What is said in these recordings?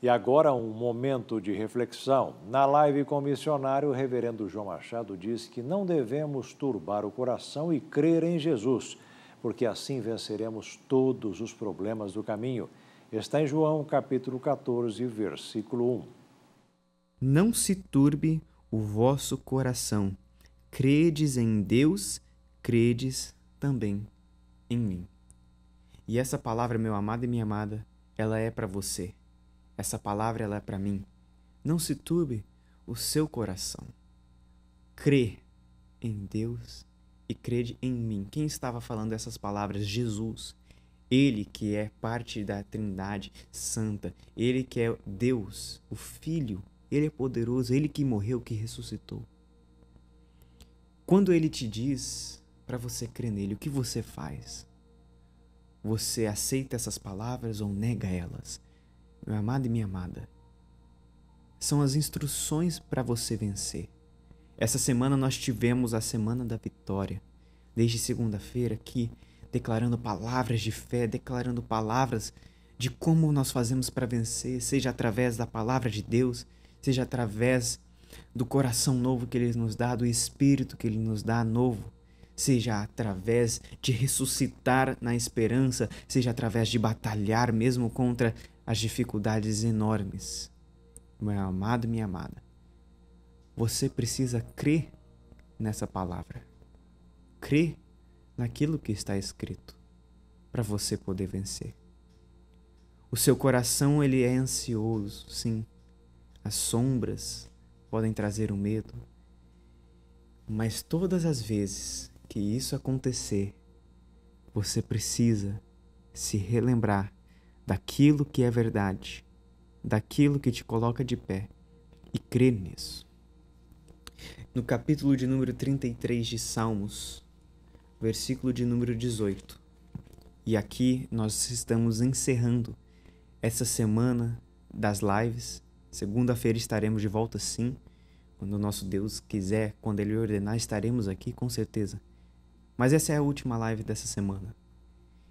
E agora um momento de reflexão. Na live com o missionário, o reverendo João Machado diz que não devemos turbar o coração e crer em Jesus, porque assim venceremos todos os problemas do caminho. Está em João capítulo 14, versículo 1. Não se turbe o vosso coração. Credes em Deus, credes também em mim. E essa palavra, meu amado e minha amada, ela é para você essa palavra ela é para mim. Não se turbe o seu coração. Crê em Deus e crede em mim. Quem estava falando essas palavras? Jesus. Ele que é parte da Trindade Santa, ele que é Deus, o Filho, ele é poderoso, ele que morreu, que ressuscitou. Quando ele te diz para você crer nele, o que você faz? Você aceita essas palavras ou nega elas? meu amado e minha amada, são as instruções para você vencer. Essa semana nós tivemos a semana da vitória, desde segunda-feira aqui, declarando palavras de fé, declarando palavras de como nós fazemos para vencer, seja através da palavra de Deus, seja através do coração novo que Ele nos dá, do espírito que Ele nos dá novo, seja através de ressuscitar na esperança, seja através de batalhar mesmo contra as dificuldades enormes. Meu amado, minha amada, você precisa crer nessa palavra. Crer naquilo que está escrito para você poder vencer. O seu coração ele é ansioso, sim. As sombras podem trazer o medo, mas todas as vezes que isso acontecer, você precisa se relembrar daquilo que é verdade, daquilo que te coloca de pé e crê nisso. No capítulo de número 33 de Salmos, versículo de número 18. E aqui nós estamos encerrando essa semana das lives. Segunda-feira estaremos de volta sim, quando o nosso Deus quiser, quando ele ordenar, estaremos aqui com certeza. Mas essa é a última live dessa semana.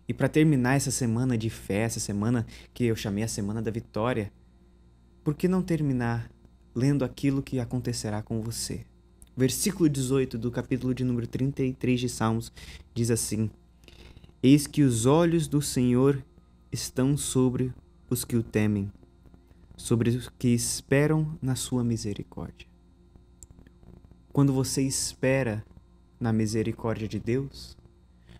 E para terminar essa semana de fé, essa semana que eu chamei a semana da vitória, por que não terminar lendo aquilo que acontecerá com você? Versículo 18 do capítulo de número 33 de Salmos diz assim: Eis que os olhos do Senhor estão sobre os que o temem, sobre os que esperam na sua misericórdia. Quando você espera na misericórdia de Deus,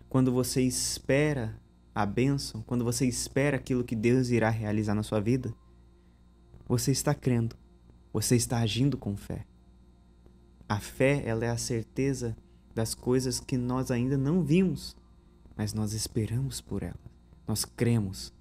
quando você espera a bênção, quando você espera aquilo que Deus irá realizar na sua vida, você está crendo, você está agindo com fé. A fé, ela é a certeza das coisas que nós ainda não vimos, mas nós esperamos por elas, nós cremos,